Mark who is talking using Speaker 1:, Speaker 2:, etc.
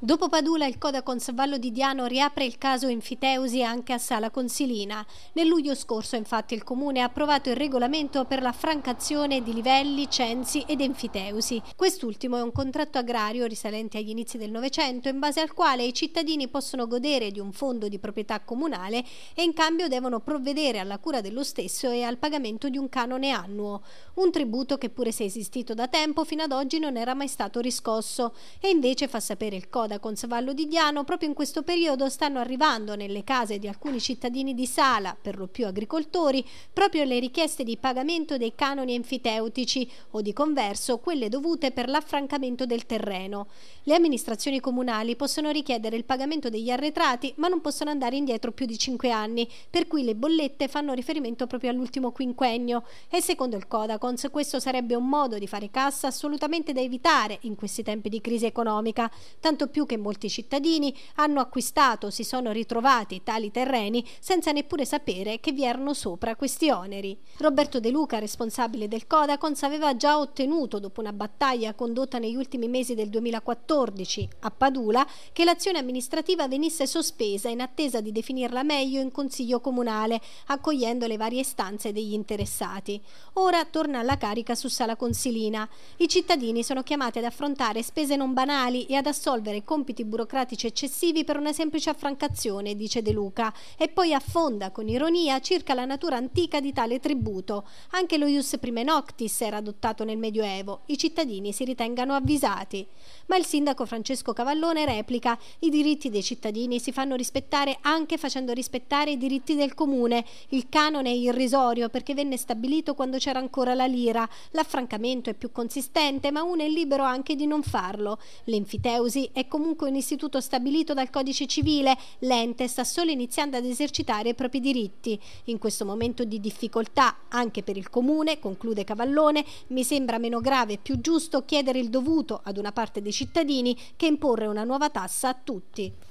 Speaker 1: Dopo Padula, il Coda Consavallo di Diano riapre il caso Infiteusi anche a Sala Consilina. Nel luglio scorso, infatti, il Comune ha approvato il regolamento per la francazione di livelli, censi ed enfiteusi. Quest'ultimo è un contratto agrario risalente agli inizi del Novecento, in base al quale i cittadini possono godere di un fondo di proprietà comunale e in cambio devono provvedere alla cura dello stesso e al pagamento di un canone annuo. Un tributo che, pure se esistito da tempo, fino ad oggi non era mai stato riscosso. E invece fa sapere il Coda moda con Savallo di Diano, proprio in questo periodo stanno arrivando nelle case di alcuni cittadini di Sala, per lo più agricoltori, proprio le richieste di pagamento dei canoni enfiteutici o di converso quelle dovute per l'affrancamento del terreno. Le amministrazioni comunali possono richiedere il pagamento degli arretrati, ma non possono andare indietro più di 5 anni, per cui le bollette fanno riferimento proprio all'ultimo quinquennio e secondo il Codacons questo sarebbe un modo di fare cassa assolutamente da evitare in questi tempi di crisi economica, tanto più più che molti cittadini hanno acquistato, si sono ritrovati tali terreni senza neppure sapere che vi erano sopra questi oneri. Roberto De Luca, responsabile del Codacons, aveva già ottenuto, dopo una battaglia condotta negli ultimi mesi del 2014 a Padula, che l'azione amministrativa venisse sospesa in attesa di definirla meglio in Consiglio Comunale, accogliendo le varie istanze degli interessati. Ora torna alla carica su Sala Consilina. I cittadini sono chiamati ad affrontare spese non banali e ad assolvere compiti burocratici eccessivi per una semplice affrancazione, dice De Luca, e poi affonda con ironia circa la natura antica di tale tributo. Anche lo ius prime noctis era adottato nel Medioevo, i cittadini si ritengano avvisati. Ma il sindaco Francesco Cavallone replica, i diritti dei cittadini si fanno rispettare anche facendo rispettare i diritti del comune. Il canone è irrisorio perché venne stabilito quando c'era ancora la lira. L'affrancamento è più consistente, ma uno è libero anche di non farlo. L'enfiteusi è comunque comunque un istituto stabilito dal codice civile, l'ente sta solo iniziando ad esercitare i propri diritti. In questo momento di difficoltà, anche per il comune, conclude Cavallone, mi sembra meno grave e più giusto chiedere il dovuto ad una parte dei cittadini che imporre una nuova tassa a tutti.